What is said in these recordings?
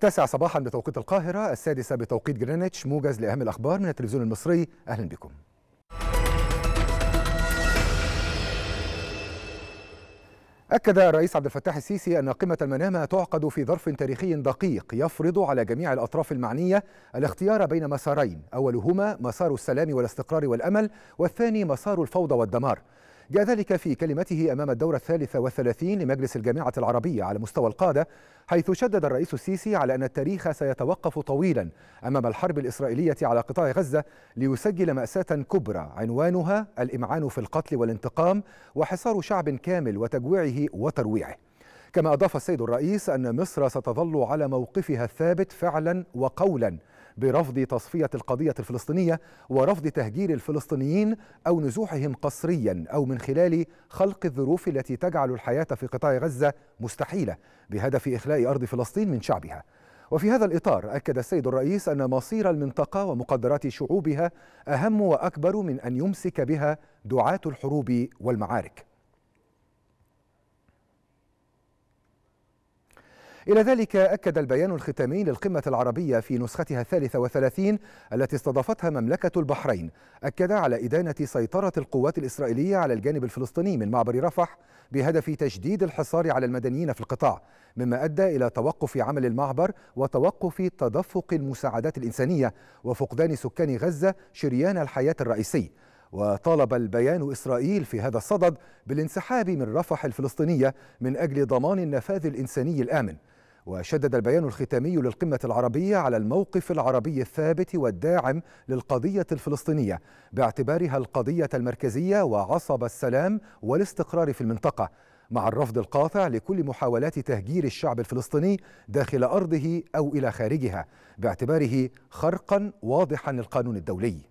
التاسعة صباحا بتوقيت القاهرة السادسة بتوقيت جرينتش موجز لأهم الأخبار من التلفزيون المصري أهلا بكم أكد الرئيس عبد الفتاح السيسي أن قمة المنامة تعقد في ظرف تاريخي دقيق يفرض على جميع الأطراف المعنية الاختيار بين مسارين أولهما مسار السلام والاستقرار والأمل والثاني مسار الفوضى والدمار جاء ذلك في كلمته أمام الدورة الثالثة والثلاثين لمجلس الجامعة العربية على مستوى القادة حيث شدد الرئيس السيسي على أن التاريخ سيتوقف طويلا أمام الحرب الإسرائيلية على قطاع غزة ليسجل مأساة كبرى عنوانها الإمعان في القتل والانتقام وحصار شعب كامل وتجويعه وترويعه كما أضاف السيد الرئيس أن مصر ستظل على موقفها الثابت فعلا وقولا برفض تصفية القضية الفلسطينية ورفض تهجير الفلسطينيين أو نزوحهم قسريا أو من خلال خلق الظروف التي تجعل الحياة في قطاع غزة مستحيلة بهدف إخلاء أرض فلسطين من شعبها وفي هذا الإطار أكد السيد الرئيس أن مصير المنطقة ومقدرات شعوبها أهم وأكبر من أن يمسك بها دعاة الحروب والمعارك إلى ذلك أكد البيان الختامي للقمة العربية في نسختها الثالثة وثلاثين التي استضافتها مملكة البحرين أكد على إدانة سيطرة القوات الإسرائيلية على الجانب الفلسطيني من معبر رفح بهدف تشديد الحصار على المدنيين في القطاع مما أدى إلى توقف عمل المعبر وتوقف تدفق المساعدات الإنسانية وفقدان سكان غزة شريان الحياة الرئيسي وطالب البيان إسرائيل في هذا الصدد بالانسحاب من رفح الفلسطينية من أجل ضمان النفاذ الإنساني الآمن وشدد البيان الختامي للقمة العربية على الموقف العربي الثابت والداعم للقضية الفلسطينية باعتبارها القضية المركزية وعصب السلام والاستقرار في المنطقة مع الرفض القاطع لكل محاولات تهجير الشعب الفلسطيني داخل أرضه أو إلى خارجها باعتباره خرقا واضحا للقانون الدولي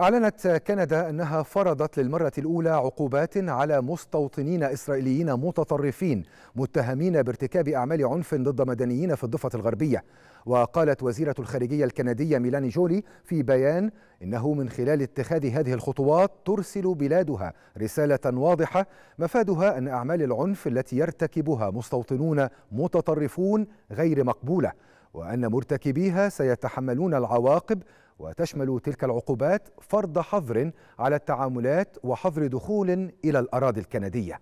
أعلنت كندا أنها فرضت للمرة الأولى عقوبات على مستوطنين إسرائيليين متطرفين متهمين بارتكاب أعمال عنف ضد مدنيين في الضفة الغربية وقالت وزيرة الخارجية الكندية ميلاني جولي في بيان إنه من خلال اتخاذ هذه الخطوات ترسل بلادها رسالة واضحة مفادها أن أعمال العنف التي يرتكبها مستوطنون متطرفون غير مقبولة وأن مرتكبيها سيتحملون العواقب وتشمل تلك العقوبات فرض حظر على التعاملات وحظر دخول إلى الأراضي الكندية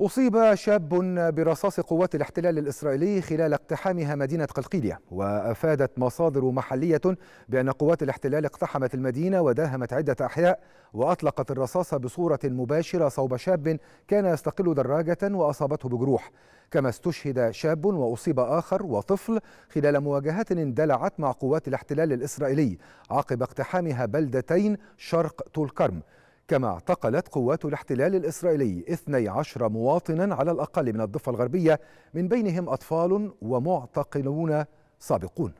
أصيب شاب برصاص قوات الاحتلال الإسرائيلي خلال اقتحامها مدينة قلقيلية وأفادت مصادر محلية بأن قوات الاحتلال اقتحمت المدينة وداهمت عدة أحياء وأطلقت الرصاص بصورة مباشرة صوب شاب كان يستقل دراجة وأصابته بجروح كما استشهد شاب وأصيب آخر وطفل خلال مواجهات اندلعت مع قوات الاحتلال الإسرائيلي عقب اقتحامها بلدتين شرق طول كرم كما اعتقلت قوات الاحتلال الإسرائيلي 12 مواطنا على الأقل من الضفة الغربية من بينهم أطفال ومعتقلون سابقون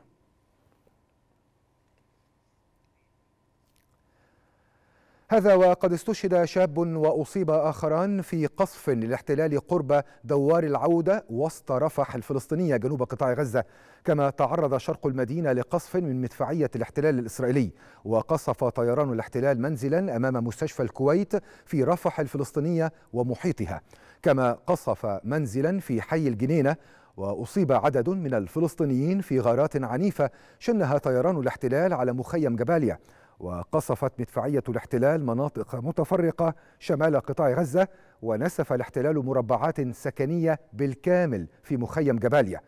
هذا وقد استشهد شاب وأصيب آخران في قصف للاحتلال قرب دوار العودة وسط رفح الفلسطينية جنوب قطاع غزة كما تعرض شرق المدينة لقصف من مدفعية الاحتلال الإسرائيلي وقصف طيران الاحتلال منزلا أمام مستشفى الكويت في رفح الفلسطينية ومحيطها كما قصف منزلا في حي الجنينة وأصيب عدد من الفلسطينيين في غارات عنيفة شنها طيران الاحتلال على مخيم جباليا وقصفت مدفعية الاحتلال مناطق متفرقة شمال قطاع غزة ونسف الاحتلال مربعات سكنية بالكامل في مخيم جباليا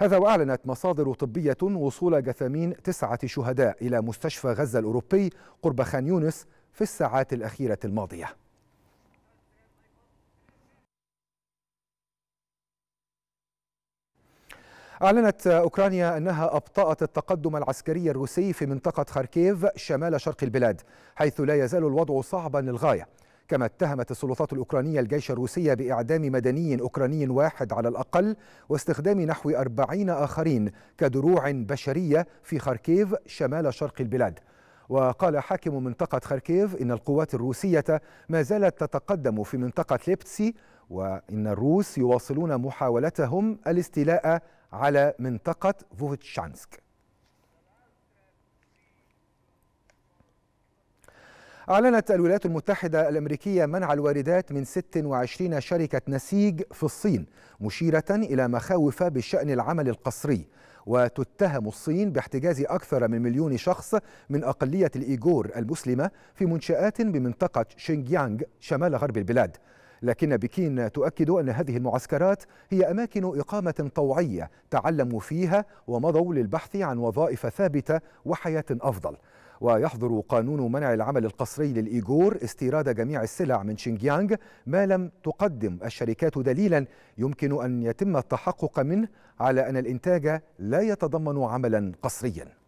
هذا وأعلنت مصادر طبية وصول جثامين تسعة شهداء إلى مستشفى غزة الأوروبي قرب خان يونس في الساعات الأخيرة الماضية أعلنت أوكرانيا أنها أبطأت التقدم العسكري الروسي في منطقة خاركيف شمال شرق البلاد حيث لا يزال الوضع صعبا للغاية كما اتهمت السلطات الأوكرانية الجيش الروسي بإعدام مدني أوكراني واحد على الأقل واستخدام نحو أربعين آخرين كدروع بشرية في خاركيف شمال شرق البلاد وقال حاكم منطقة خاركيف إن القوات الروسية ما زالت تتقدم في منطقة ليبتسي وإن الروس يواصلون محاولتهم الاستيلاء على منطقة فوتشانسك أعلنت الولايات المتحدة الأمريكية منع الواردات من 26 شركة نسيج في الصين مشيرة إلى مخاوف بشأن العمل القسري وتتهم الصين باحتجاز أكثر من مليون شخص من أقلية الإيغور المسلمة في منشآت بمنطقة شينجيانغ شمال غرب البلاد لكن بكين تؤكد أن هذه المعسكرات هي أماكن إقامة طوعية تعلموا فيها ومضوا للبحث عن وظائف ثابتة وحياة أفضل ويحظر قانون منع العمل القصري للإيغور استيراد جميع السلع من شينجيانغ ما لم تقدم الشركات دليلا يمكن أن يتم التحقق منه على أن الإنتاج لا يتضمن عملا قصريا